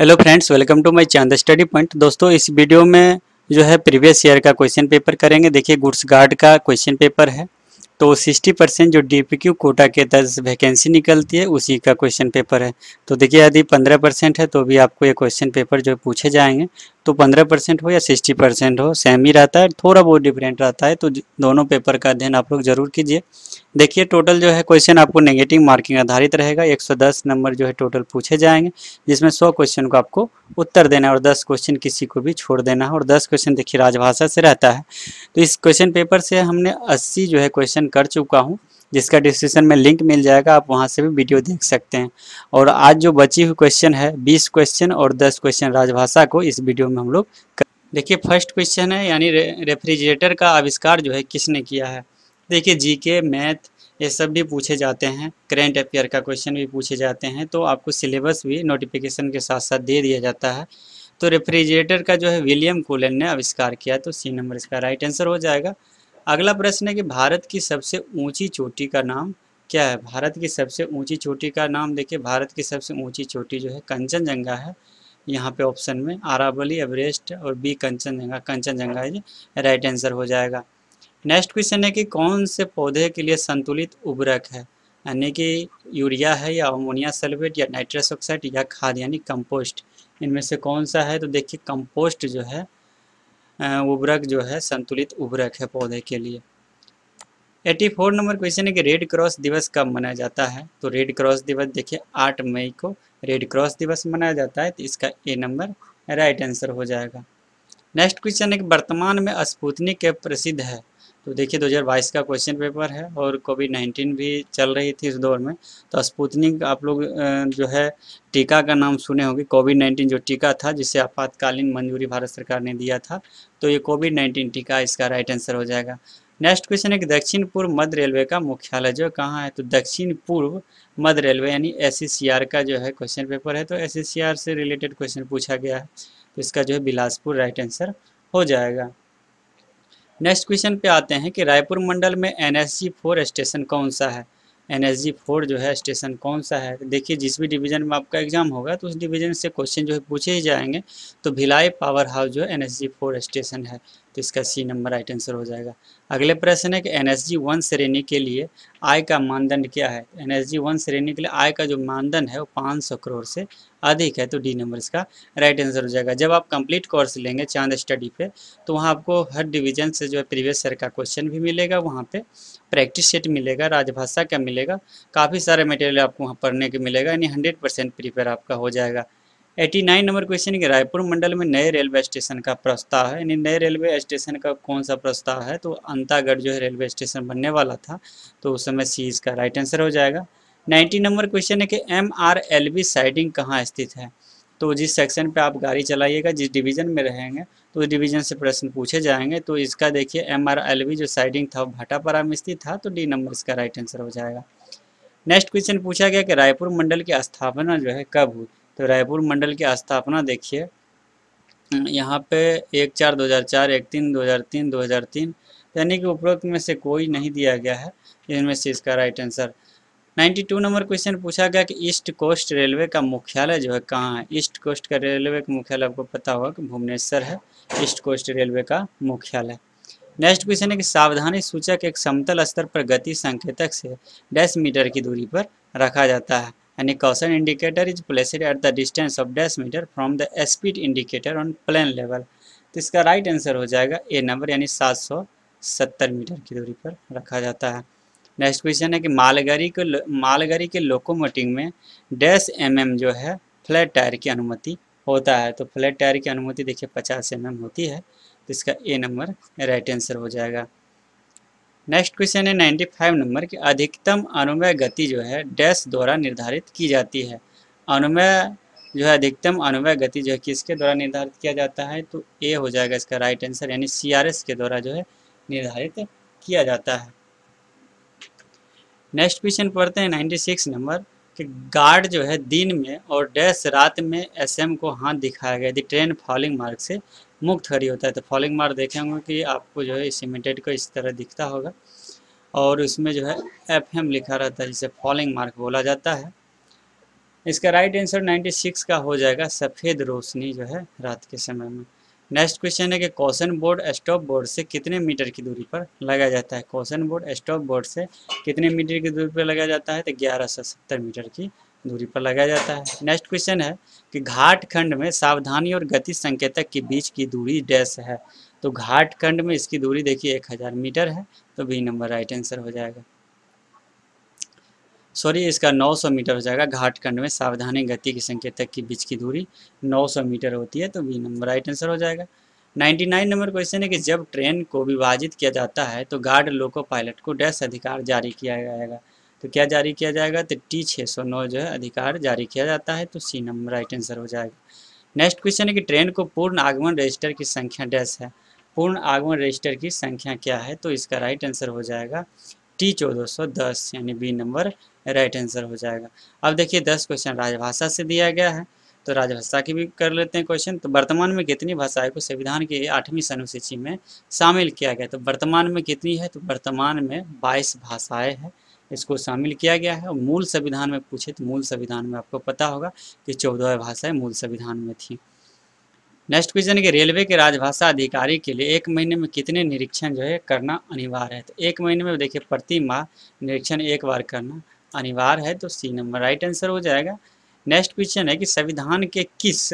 hello friends welcome to my channel study point दोस्तों इस video में जो है प्रीवियस ईयर का क्वेश्चन पेपर करेंगे देखिए गुड्स गार्ड का क्वेश्चन पेपर है तो 60 परसेंट जो डीपीक्यू कोटा के दस वैकेंसी निकलती है उसी का क्वेश्चन पेपर है तो देखिए यदि 15 परसेंट है तो भी आपको ये क्वेश्चन पेपर जो पूछे जाएंगे तो 15 परसेंट हो या 60 परसेंट हो सेम ही रहता है थोड़ा बहुत डिफरेंट रहता है तो दोनों पेपर का अध्ययन आप लोग जरूर कीजिए देखिए टोटल जो है क्वेश्चन आपको नेगेटिव मार्किंग आधारित रहेगा 110 नंबर जो है टोटल पूछे जाएंगे जिसमें 100 क्वेश्चन को आपको उत्तर देना है और 10 क्वेश्चन किसी को भी छोड़ देना है और 10 क्वेश्चन देखिए राजभाषा से रहता है तो इस क्वेश्चन पेपर से हमने 80 जो है क्वेश्चन कर चुका हूँ जिसका डिस्क्रिप्शन में लिंक मिल जाएगा आप वहाँ से भी वीडियो देख सकते हैं और आज जो बची हुई क्वेश्चन है बीस क्वेश्चन और दस क्वेश्चन राजभाषा को इस वीडियो में हम लोग देखिए फर्स्ट क्वेश्चन है यानी रे, रेफ्रिजरेटर का आविष्कार जो है किसने किया है देखिए जीके मैथ ये सब भी पूछे जाते हैं करेंट अफेयर का क्वेश्चन भी पूछे जाते हैं तो आपको सिलेबस भी नोटिफिकेशन के साथ साथ दे दिया जाता है तो रेफ्रिजरेटर का जो है विलियम कूलन ने आविष्कार किया तो सी नंबर इसका राइट आंसर हो जाएगा अगला प्रश्न है कि भारत की सबसे ऊंची चोटी का नाम क्या है भारत की सबसे ऊंची चोटी का नाम देखिए भारत की सबसे ऊंची चोटी जो है कंचनजंगा है यहाँ पे ऑप्शन में आरावली एवरेस्ट और बी कंचनजंगा कंचनजंगा ये राइट आंसर हो जाएगा नेक्स्ट क्वेश्चन है कि कौन से पौधे के लिए संतुलित उर्वरक है यानी कि यूरिया है या अमोनिया सल्फेट या नाइट्रस ऑक्साइड या खाद यानी कंपोस्ट इनमें से कौन सा है तो देखिए कंपोस्ट जो है उर्वरक जो है संतुलित उर्वरक है पौधे के लिए 84 नंबर क्वेश्चन है कि रेड क्रॉस दिवस कब मनाया जाता है तो रेड क्रॉस दिवस देखिए 8 मई को रेड क्रॉस दिवस मनाया जाता है तो इसका ए नंबर राइट आंसर हो जाएगा नेक्स्ट क्वेश्चन है कि वर्तमान में स्पूतनिक प्रसिद्ध है तो देखिए 2022 का क्वेश्चन पेपर है और कोविड 19 भी चल रही थी इस दौर में तो स्पुतनिक आप लोग जो है टीका का नाम सुने होंगे कोविड 19 जो टीका था जिसे आपातकालीन मंजूरी भारत सरकार ने दिया था तो ये कोविड 19 टीका इसका राइट आंसर हो जाएगा नेक्स्ट क्वेश्चन है कि दक्षिण पूर्व मध्य रेलवे का मुख्यालय जो कहाँ है तो दक्षिण पूर्व मध्य रेलवे यानी एस का जो है क्वेश्चन पेपर है तो एस से रिलेटेड क्वेश्चन पूछा गया है तो इसका जो है बिलासपुर राइट आंसर हो जाएगा नेक्स्ट क्वेश्चन पे आते हैं कि रायपुर मंडल में N S G four station कौन सा है एन एस जी फोर जो है स्टेशन कौन सा है देखिए जिस भी डिवीज़न में आपका एग्जाम होगा तो उस डिवीज़न से क्वेश्चन जो है पूछे ही जाएंगे तो भिलाई पावर हाउस जो है N S G four station है तो इसका सी नंबर राइट आंसर हो जाएगा अगले प्रश्न है कि एन एस जी वन श्रेणी के लिए आय का मानदंड क्या है एन एस जी वन श्रेणी के लिए आय का जो मानदंड है वो पाँच सौ करोड़ से अधिक है तो डी नंबर इसका राइट आंसर हो जाएगा जब आप कंप्लीट कोर्स लेंगे चांद स्टडी पे तो वहाँ आपको हर डिवीजन से जो है प्रीवियस ईयर का क्वेश्चन भी मिलेगा वहाँ पे प्रैक्टिस सेट मिलेगा राजभाषा का मिलेगा काफ़ी सारे मटेरियल आपको वहाँ पढ़ने के मिलेगा यानी हंड्रेड परसेंट प्रिपेयर आपका हो जाएगा एटी नाइन नंबर क्वेश्चन कि रायपुर मंडल में नए रेलवे स्टेशन का प्रस्ताव है यानी नए रेलवे स्टेशन का कौन सा प्रस्ताव है तो अंतागढ़ जो है रेलवे स्टेशन बनने वाला था तो उस समय सी इसका राइट आंसर हो जाएगा नाइन्टीन नंबर क्वेश्चन है कि M R L B siding कहाँ स्थित है तो जिस सेक्शन पे आप गाड़ी चलाइएगा जिस डिवीज़न में रहेंगे तो उस डिवीज़न से प्रश्न पूछे जाएंगे तो इसका देखिए एम आर एल बी जो साइडिंग था वो भाटापारा में स्थित था तो डी नंबर इसका राइट आंसर हो जाएगा नेक्स्ट क्वेश्चन पूछा गया कि रायपुर मंडल की स्थापना जो है कब हुई तो रायपुर मंडल की स्थापना देखिए यहाँ पे एक चार दो हज़ार चार एक तीन दो हज़ार तीन दो हज़ार तीन यानी कि उपरोक्त में से कोई नहीं दिया गया है इनमें से इसका right answer ninety two number question पूछा गया कि ईस्ट कोस्ट रेलवे का मुख्यालय जो है कहाँ है ईस्ट कोस्ट का रेलवे का मुख्यालय आपको पता होगा कि भुवनेश्वर है ईस्ट कोस्ट रेलवे का मुख्यालय नेक्स्ट क्वेश्चन है कि सावधानी सूचक एक समतल स्तर पर गति संकेतक से डैश मीटर की दूरी पर रखा जाता है यानी caution indicator is placed at the distance of dash metre from the speed indicator on plain level तो इसका राइट आंसर हो जाएगा ए नंबर यानी सत्तर मीटर की दूरी पर रखा जाता है नेक्स्ट क्वेश्चन है कि मालगाड़ी के मालगाड़ी के लोकोमोटिव में डैश एम mm जो है फ्लैट टायर की अनुमति होता है तो फ्लैट टायर की अनुमति देखिए पचास एम mm होती है तो इसका ए नंबर राइट आंसर हो जाएगा नेक्स्ट क्वेश्चन है नाइन्टी फाइव नंबर की अधिकतम अनुमय गति जो है डैश द्वारा निर्धारित की जाती है अनुमय जो है अधिकतम अनुमय गति जो है किसके द्वारा निर्धारित किया जाता है तो ए हो जाएगा इसका राइट आंसर यानी सी के द्वारा जो है निर्धारित किया जाता है नेक्स्ट क्वेश्चन पढ़ते हैं 96 नंबर कि गार्ड जो है दिन में और डैश रात में एसएम को हाथ दिखाया गया यदि ट्रेन फॉलिंग मार्क से मुक्त खड़ी होता है तो फॉलिंग मार्क देखेंगे कि आपको जो है सीमेंटेड को इस तरह दिखता होगा और उसमें जो है एफ एम लिखा रहता है जिसे फॉलिंग मार्क बोला जाता है इसका राइट आंसर सिक्स का हो जाएगा सफ़ेद रोशनी जो है रात के समय में नेक्स्ट क्वेश्चन है कि क्वेश्चन बोर्ड स्टॉप बोर्ड से कितने मीटर की दूरी पर लगाया जाता है क्वेश्चन बोर्ड स्टॉप बोर्ड से कितने मीटर की दूरी पर लगाया जाता है तो ग्यारह सौ सत्तर मीटर की दूरी पर लगाया जाता है नेक्स्ट क्वेश्चन है कि घाट खंड में सावधानी और गति संकेतक के बीच की दूरी डैश है तो घाट खंड में इसकी दूरी देखिए एक हज़ार मीटर है तो बी नंबर राइट आंसर हो जाएगा सॉरी इसका 900 मीटर हो जाएगा घाटखंड में सावधानी गति के संकेत तक के बीच की दूरी 900 मीटर होती है तो बी नंबर राइट आंसर हो जाएगा 99 नंबर क्वेश्चन है कि जब ट्रेन को विभाजित किया जाता है तो गार्ड लोको पायलट को डैश अधिकार जारी किया जाएगा तो क्या जारी किया जाएगा तो टी छः सौ नौ जो है अधिकार जारी किया जाता है तो सी नंबर राइट आंसर हो जाएगा नेक्स्ट क्वेश्चन है कि ट्रेन को पूर्ण आगमन रजिस्टर की संख्या डैश है पूर्ण आगमन रजिस्टर की संख्या क्या है तो इसका राइट आंसर हो जाएगा टी चौदह सौ दस यानी बी नंबर राइट आंसर हो जाएगा अब देखिए दस क्वेश्चन राजभाषा से दिया गया है तो राजभाषा की भी कर लेते हैं क्वेश्चन तो वर्तमान में कितनी भाषाएं को संविधान की आठवीं अनुसूची में शामिल किया गया तो वर्तमान में कितनी है तो वर्तमान में बाईस भाषाएं हैं इसको शामिल किया गया है और मूल संविधान में पूछे तो मूल संविधान में आपको पता होगा कि चौदह भाषाएं मूल संविधान में थी नेक्स्ट क्वेश्चन कि रेलवे के राजभाषा अधिकारी के लिए एक महीने में कितने निरीक्षण जो है करना अनिवार्य है तो एक महीने में देखिए प्रति माह निरीक्षण एक बार करना अनिवार्य है तो सी नंबर राइट आंसर हो जाएगा नेक्स्ट क्वेश्चन है कि संविधान के किस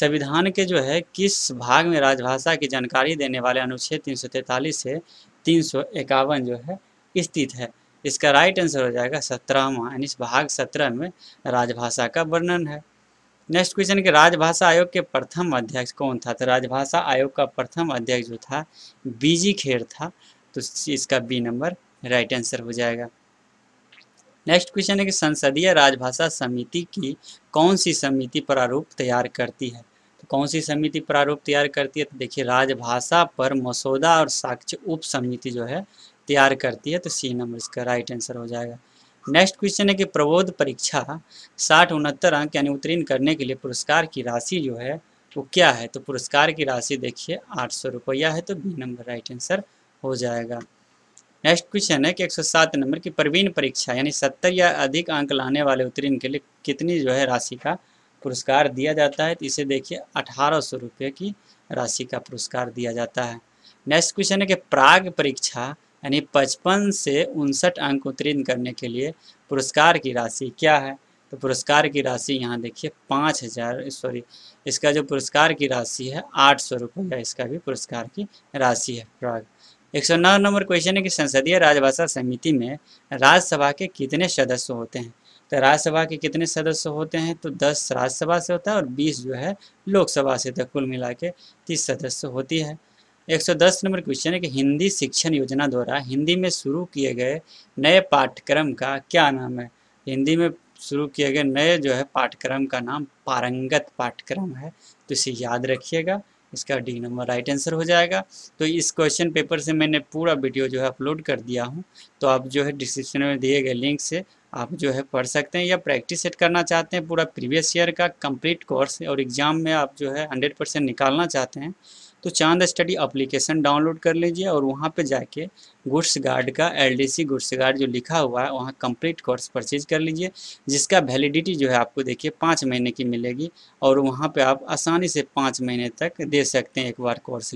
संविधान के जो है किस भाग में राजभाषा की जानकारी देने वाले अनुच्छेद 343 से तीन जो है स्थित है इसका राइट आंसर हो जाएगा सत्रहवा यानी भाग सत्रह में राजभाषा का वर्णन है नेक्स्ट क्वेश्चन के राजभाषा आयोग के प्रथम अध्यक्ष कौन था तो राजभाषा आयोग का प्रथम अध्यक्ष जो था बीजी खेर था तो इसका बी नंबर राइट आंसर हो जाएगा नेक्स्ट क्वेश्चन है कि संसदीय राजभाषा समिति की कौन सी समिति प्रारूप तैयार करती है तो कौन सी समिति प्रारूप तैयार करती है तो देखिए राजभाषा पर मसौदा और साक्ष्य उप समिति जो है तैयार करती है तो सी नंबर इसका राइट आंसर हो जाएगा नेक्स्ट क्वेश्चन है कि प्रबोध परीक्षा साठ उनहत्तर अंक यानी उत्तीर्ण करने के लिए पुरस्कार की राशि जो है वो क्या है तो पुरस्कार की राशि देखिए आठ सौ रुपया है तो बी नंबर राइट आंसर हो जाएगा नेक्स्ट क्वेश्चन है कि 107 नंबर की प्रवीण परीक्षा यानी 70 या अधिक अंक लाने वाले उत्तीर्ण के लिए कितनी जो है राशि का पुरस्कार दिया जाता है तो इसे देखिए अठारह सौ रुपये की राशि का पुरस्कार दिया जाता है नेक्स्ट क्वेश्चन है कि प्राग परीक्षा यानी पचपन से उनसठ अंक उत्तीर्ण करने के लिए पुरस्कार की राशि क्या है तो पुरस्कार की राशि यहाँ देखिए पाँच हज़ार सॉरी इसका जो पुरस्कार की राशि है आठ सौ रुपये इसका भी पुरस्कार की राशि है प्राग नौ नंबर क्वेश्चन है कि संसदीय राजभाषा समिति में राज्यसभा के कितने सदस्य होते हैं तो राज्यसभा के कितने सदस्य होते हैं तो 10 राज्यसभा से होता है और 20 जो है लोकसभा से तो कुल मिला के तीस सदस्य होती है 110 नंबर क्वेश्चन है कि हिंदी शिक्षण योजना द्वारा हिंदी में शुरू किए गए नए पाठ्यक्रम का क्या नाम है हिंदी में शुरू किए गए नए जो है पाठ्यक्रम का नाम पारंगत पाठ्यक्रम है तो इसे याद रखिएगा इसका डी नंबर राइट आंसर हो जाएगा तो इस क्वेश्चन पेपर से मैंने पूरा वीडियो जो है अपलोड कर दिया हूँ तो आप जो है डिस्क्रिप्शन में दिए गए लिंक से आप जो है पढ़ सकते हैं या प्रैक्टिस सेट करना चाहते हैं पूरा प्रीवियस ईयर का कंप्लीट कोर्स और एग्ज़ाम में आप जो है हंड्रेड परसेंट निकालना चाहते हैं तो चांद स्टडी अप्लीकेशन डाउनलोड कर लीजिए और वहाँ पर जाके गुड्स गार्ड का L D C goods guard जो लिखा हुआ है वहाँ कंप्लीट कोर्स परचेज कर लीजिए जिसका वैलिडिटी जो है आपको देखिए पाँच महीने की मिलेगी और वहाँ पे आप आसानी से पाँच महीने तक दे सकते हैं एक बार कोर्स